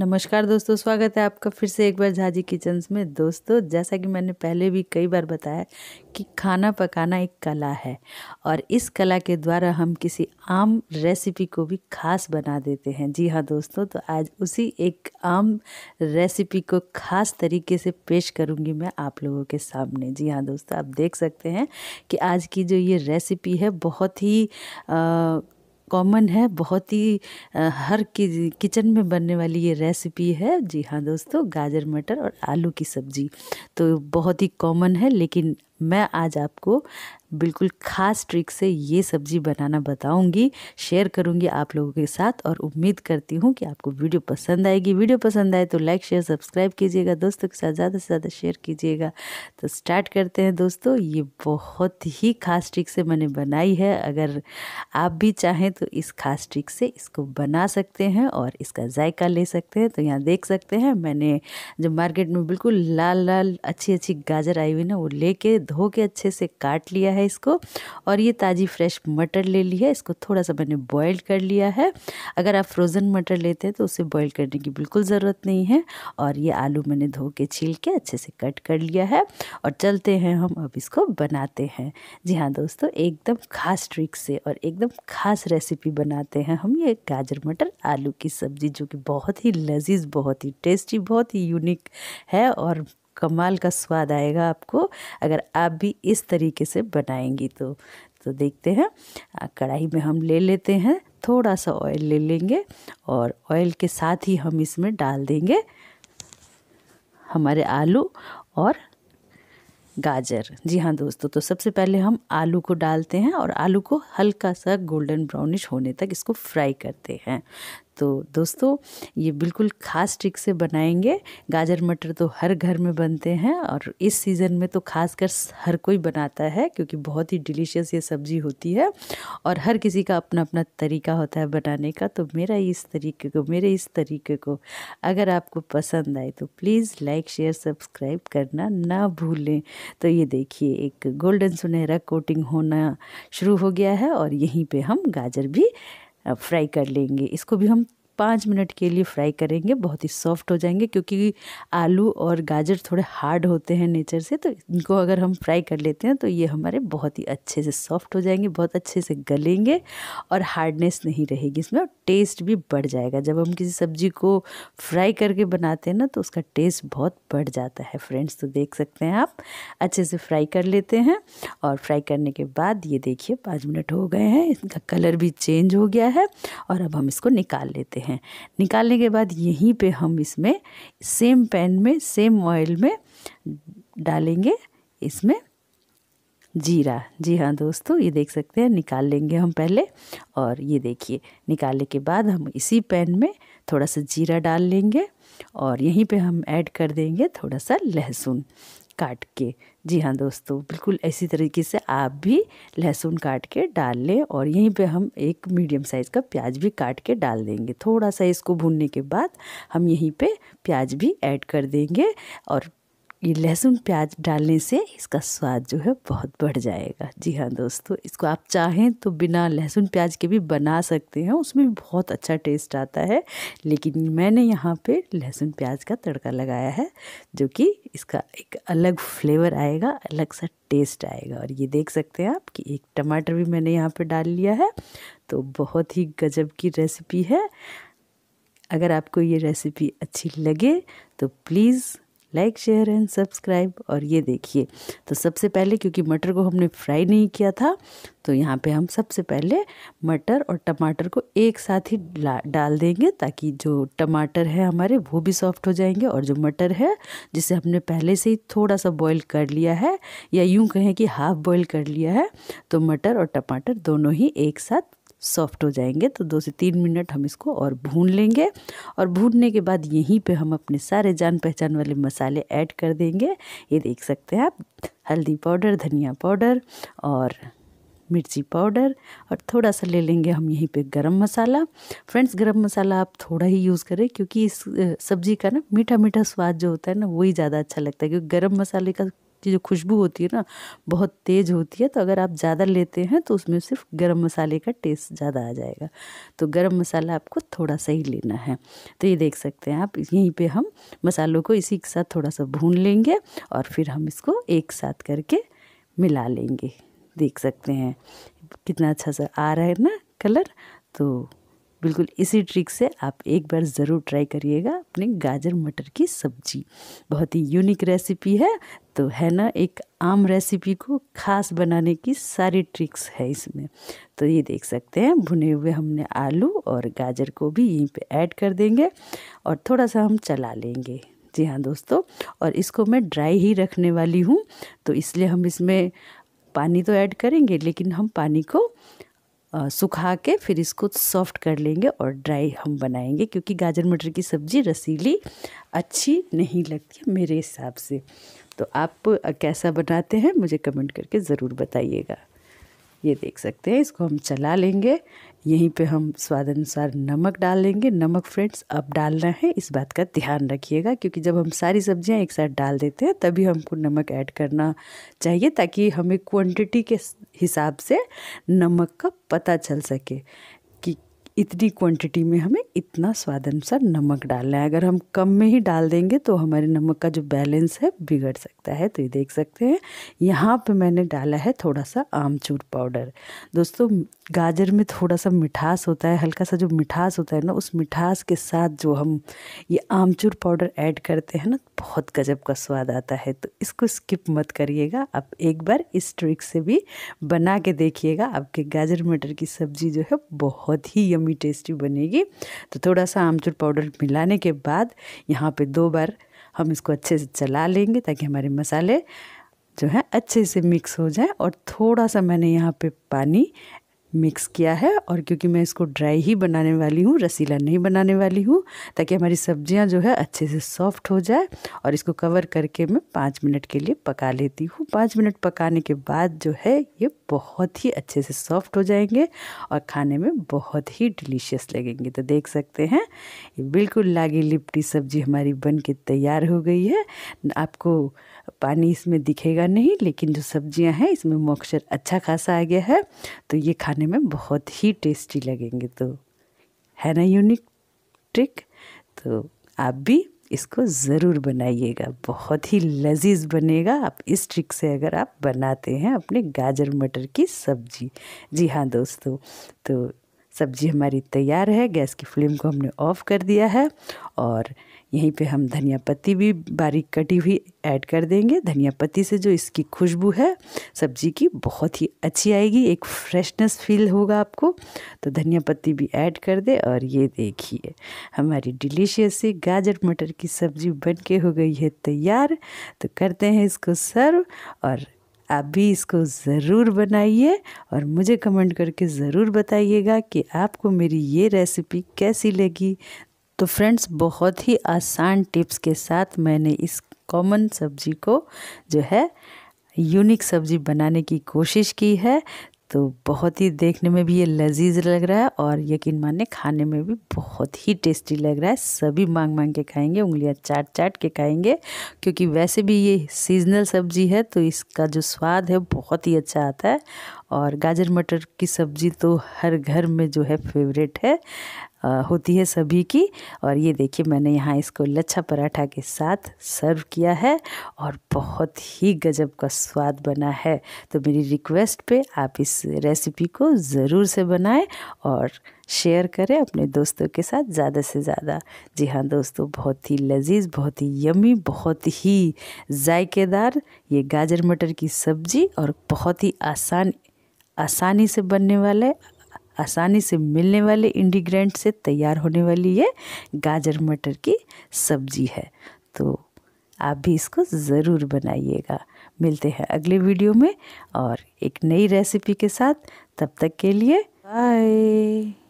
नमस्कार दोस्तों स्वागत है आपका फिर से एक बार झाजी किचन्स में दोस्तों जैसा कि मैंने पहले भी कई बार बताया कि खाना पकाना एक कला है और इस कला के द्वारा हम किसी आम रेसिपी को भी खास बना देते हैं जी हाँ दोस्तों तो आज उसी एक आम रेसिपी को खास तरीके से पेश करूँगी मैं आप लोगों के सामने जी हाँ दोस्तों आप देख सकते हैं कि आज की जो ये रेसिपी है बहुत ही आ, कॉमन है बहुत ही हर किचन में बनने वाली ये रेसिपी है जी हाँ दोस्तों गाजर मटर और आलू की सब्ज़ी तो बहुत ही कॉमन है लेकिन मैं आज आपको बिल्कुल ख़ास ट्रिक से ये सब्ज़ी बनाना बताऊंगी शेयर करूंगी आप लोगों के साथ और उम्मीद करती हूँ कि आपको वीडियो पसंद आएगी वीडियो पसंद आए तो लाइक शेयर सब्सक्राइब कीजिएगा दोस्तों के साथ ज़्यादा से ज़्यादा शेयर कीजिएगा तो स्टार्ट करते हैं दोस्तों ये बहुत ही ख़ास ट्रिक से मैंने बनाई है अगर आप भी चाहें तो इस ख़ास ट्रिक से इसको बना सकते हैं और इसका जायका ले सकते हैं तो यहाँ देख सकते हैं मैंने जब मार्केट में बिल्कुल लाल लाल अच्छी अच्छी गाजर आई हुई ना वो ले धो के अच्छे से काट लिया है इसको और ये ताज़ी फ्रेश मटर ले ली है इसको थोड़ा सा मैंने बॉयल कर लिया है अगर आप फ्रोज़न मटर लेते हैं तो उसे बॉयल करने की बिल्कुल ज़रूरत नहीं है और ये आलू मैंने धो के छील के अच्छे से कट कर लिया है और चलते हैं हम अब इसको बनाते हैं जी हाँ दोस्तों एकदम खास ट्रिक से और एकदम खास रेसिपी बनाते हैं हम ये गाजर मटर आलू की सब्ज़ी जो कि बहुत ही लजीज बहुत ही टेस्टी बहुत ही यूनिक है और कमाल का स्वाद आएगा आपको अगर आप भी इस तरीके से बनाएंगी तो तो देखते हैं कढ़ाई में हम ले लेते हैं थोड़ा सा ऑयल ले लेंगे और ऑयल के साथ ही हम इसमें डाल देंगे हमारे आलू और गाजर जी हाँ दोस्तों तो सबसे पहले हम आलू को डालते हैं और आलू को हल्का सा गोल्डन ब्राउनिश होने तक इसको फ्राई करते हैं तो दोस्तों ये बिल्कुल ख़ास ट्रिक से बनाएंगे गाजर मटर तो हर घर में बनते हैं और इस सीज़न में तो खासकर हर कोई बनाता है क्योंकि बहुत ही डिलीशियस ये सब्ज़ी होती है और हर किसी का अपना अपना तरीका होता है बनाने का तो मेरा इस तरीके को मेरे इस तरीके को अगर आपको पसंद आए तो प्लीज़ लाइक शेयर सब्सक्राइब करना ना भूलें तो ये देखिए एक गोल्डन सुनहरा कोटिंग होना शुरू हो गया है और यहीं पे हम गाजर भी फ्राई कर लेंगे इसको भी हम पाँच मिनट के लिए फ्राई करेंगे बहुत ही सॉफ्ट हो जाएंगे क्योंकि आलू और गाजर थोड़े हार्ड होते हैं नेचर से तो इनको अगर हम फ्राई कर लेते हैं तो ये हमारे बहुत ही अच्छे से सॉफ्ट हो जाएंगे बहुत अच्छे से गलेंगे और हार्डनेस नहीं रहेगी इसमें और टेस्ट भी बढ़ जाएगा जब हम किसी सब्जी को फ्राई करके बनाते हैं ना तो उसका टेस्ट बहुत बढ़ जाता है फ्रेंड्स तो देख सकते हैं आप अच्छे से फ्राई कर लेते हैं और फ्राई करने के बाद ये देखिए पाँच मिनट हो गए हैं इनका कलर भी चेंज हो गया है और अब हम इसको निकाल लेते हैं हैं निकालने के बाद यहीं पे हम इसमें सेम पैन में सेम ऑयल में डालेंगे इसमें जीरा जी हाँ दोस्तों ये देख सकते हैं निकाल लेंगे हम पहले और ये देखिए निकालने के बाद हम इसी पैन में थोड़ा सा जीरा डाल लेंगे और यहीं पे हम ऐड कर देंगे थोड़ा सा लहसुन काट के जी हाँ दोस्तों बिल्कुल ऐसी तरीके से आप भी लहसुन काट के डाल लें और यहीं पे हम एक मीडियम साइज़ का प्याज भी काट के डाल देंगे थोड़ा सा इसको भूनने के बाद हम यहीं पे प्याज भी ऐड कर देंगे और ये लहसुन प्याज डालने से इसका स्वाद जो है बहुत बढ़ जाएगा जी हाँ दोस्तों इसको आप चाहें तो बिना लहसुन प्याज के भी बना सकते हैं उसमें भी बहुत अच्छा टेस्ट आता है लेकिन मैंने यहाँ पे लहसुन प्याज का तड़का लगाया है जो कि इसका एक अलग फ्लेवर आएगा अलग सा टेस्ट आएगा और ये देख सकते हैं आप कि एक टमाटर भी मैंने यहाँ पर डाल लिया है तो बहुत ही गजब की रेसिपी है अगर आपको ये रेसिपी अच्छी लगे तो please like share and subscribe और ये देखिए तो सबसे पहले क्योंकि मटर को हमने फ्राई नहीं किया था तो यहाँ पे हम सबसे पहले मटर और टमाटर को एक साथ ही डाल देंगे ताकि जो टमाटर है हमारे वो भी सॉफ्ट हो जाएंगे और जो मटर है जिसे हमने पहले से ही थोड़ा सा बॉईल कर लिया है या यूँ कहें कि हाफ़ बॉईल कर लिया है तो मटर और टमाटर दोनों ही एक साथ सॉफ्ट हो जाएंगे तो दो से तीन मिनट हम इसको और भून लेंगे और भूनने के बाद यहीं पे हम अपने सारे जान पहचान वाले मसाले ऐड कर देंगे ये देख सकते हैं आप हल्दी पाउडर धनिया पाउडर और मिर्ची पाउडर और थोड़ा सा ले लेंगे हम यहीं पे गरम मसाला फ्रेंड्स गरम मसाला आप थोड़ा ही यूज़ करें क्योंकि इस सब्ज़ी का ना मीठा मीठा स्वाद जो होता है ना वही ज़्यादा अच्छा लगता है क्योंकि गरम मसाले का की जो खुशबू होती है ना बहुत तेज़ होती है तो अगर आप ज़्यादा लेते हैं तो उसमें सिर्फ गरम मसाले का टेस्ट ज़्यादा आ जाएगा तो गरम मसाला आपको थोड़ा सा ही लेना है तो ये देख सकते हैं आप यहीं पे हम मसालों को इसी के साथ थोड़ा सा भून लेंगे और फिर हम इसको एक साथ करके मिला लेंगे देख सकते हैं कितना अच्छा सा आ रहा है ना कलर तो बिल्कुल इसी ट्रिक से आप एक बार ज़रूर ट्राई करिएगा अपने गाजर मटर की सब्जी बहुत ही यूनिक रेसिपी है तो है ना एक आम रेसिपी को खास बनाने की सारी ट्रिक्स है इसमें तो ये देख सकते हैं भुने हुए हमने आलू और गाजर को भी यहीं पे ऐड कर देंगे और थोड़ा सा हम चला लेंगे जी हाँ दोस्तों और इसको मैं ड्राई ही रखने वाली हूँ तो इसलिए हम इसमें पानी तो ऐड करेंगे लेकिन हम पानी को सुखा के फिर इसको सॉफ्ट कर लेंगे और ड्राई हम बनाएंगे क्योंकि गाजर मटर की सब्ज़ी रसीली अच्छी नहीं लगती मेरे हिसाब से तो आप कैसा बनाते हैं मुझे कमेंट करके ज़रूर बताइएगा ये देख सकते हैं इसको हम चला लेंगे यहीं पे हम स्वाद अनुसार नमक डाल लेंगे नमक फ्रेंड्स अब डालना है इस बात का ध्यान रखिएगा क्योंकि जब हम सारी सब्जियां एक साथ डाल देते हैं तभी हमको नमक ऐड करना चाहिए ताकि हमें क्वांटिटी के हिसाब से नमक का पता चल सके इतनी क्वांटिटी में हमें इतना स्वाद अनुसार नमक डालना है अगर हम कम में ही डाल देंगे तो हमारे नमक का जो बैलेंस है बिगड़ सकता है तो ये देख सकते हैं यहाँ पे मैंने डाला है थोड़ा सा आमचूर पाउडर दोस्तों गाजर में थोड़ा सा मिठास होता है हल्का सा जो मिठास होता है ना उस मिठास के साथ जो हम ये आमचूर पाउडर ऐड करते हैं ना बहुत गजब का स्वाद आता है तो इसको स्किप मत करिएगा आप एक बार इस ट्रिक से भी बना के देखिएगा आपके गाजर मटर की सब्ज़ी जो है बहुत ही यमी क्रीमी टेस्टी बनेगी तो थोड़ा सा आमचूर पाउडर मिलाने के बाद यहाँ पे दो बार हम इसको अच्छे से चला लेंगे ताकि हमारे मसाले जो है अच्छे से मिक्स हो जाए और थोड़ा सा मैंने यहाँ पे पानी मिक्स किया है और क्योंकि मैं इसको ड्राई ही बनाने वाली हूँ रसीला नहीं बनाने वाली हूँ ताकि हमारी सब्जियाँ जो है अच्छे से सॉफ्ट हो जाए और इसको कवर करके मैं पाँच मिनट के लिए पका लेती हूँ पाँच मिनट पकाने के बाद जो है ये बहुत ही अच्छे से सॉफ्ट हो जाएंगे और खाने में बहुत ही डिलीशियस लगेंगे तो देख सकते हैं ये बिल्कुल लागी लिपटी सब्जी हमारी बन के तैयार हो गई है आपको पानी इसमें दिखेगा नहीं लेकिन जो सब्जियां हैं इसमें मॉक्सचर अच्छा खासा आ गया है तो ये खाने में बहुत ही टेस्टी लगेंगे तो है ना यूनिक ट्रिक तो आप भी इसको ज़रूर बनाइएगा बहुत ही लजीज बनेगा आप इस ट्रिक से अगर आप बनाते हैं अपने गाजर मटर की सब्जी जी हाँ दोस्तों तो सब्जी हमारी तैयार है गैस की फ्लेम को हमने ऑफ़ कर दिया है और यहीं पे हम धनिया पत्ती भी बारीक कटी हुई ऐड कर देंगे धनिया पत्ती से जो इसकी खुशबू है सब्जी की बहुत ही अच्छी आएगी एक फ्रेशनेस फील होगा आपको तो धनिया पत्ती भी ऐड कर दे और ये देखिए हमारी डिलीशियस सी गाजर मटर की सब्ज़ी बन के हो गई है तैयार तो करते हैं इसको सर्व और आप भी इसको ज़रूर बनाइए और मुझे कमेंट करके ज़रूर बताइएगा कि आपको मेरी ये रेसिपी कैसी लगी तो फ्रेंड्स बहुत ही आसान टिप्स के साथ मैंने इस कॉमन सब्जी को जो है यूनिक सब्जी बनाने की कोशिश की है तो बहुत ही देखने में भी ये लजीज लग रहा है और यकीन माने खाने में भी बहुत ही टेस्टी लग रहा है सभी मांग मांग के खाएंगे उंगलियां चाट चाट के खाएंगे क्योंकि वैसे भी ये सीजनल सब्जी है तो इसका जो स्वाद है बहुत ही अच्छा आता है और गाजर मटर की सब्ज़ी तो हर घर में जो है फेवरेट है होती है सभी की और ये देखिए मैंने यहाँ इसको लच्छा पराठा के साथ सर्व किया है और बहुत ही गजब का स्वाद बना है तो मेरी रिक्वेस्ट पे आप इस रेसिपी को ज़रूर से बनाएं और शेयर करें अपने दोस्तों के साथ ज़्यादा से ज़्यादा जी हाँ दोस्तों बहुत ही लजीज बहुत ही यमी बहुत ही जायकेदार ये गाजर मटर की सब्ज़ी और बहुत ही आसान आसानी से बनने वाले आसानी से मिलने वाले इंडिग्रेंट से तैयार होने वाली ये गाजर मटर की सब्जी है तो आप भी इसको ज़रूर बनाइएगा मिलते हैं अगले वीडियो में और एक नई रेसिपी के साथ तब तक के लिए बाय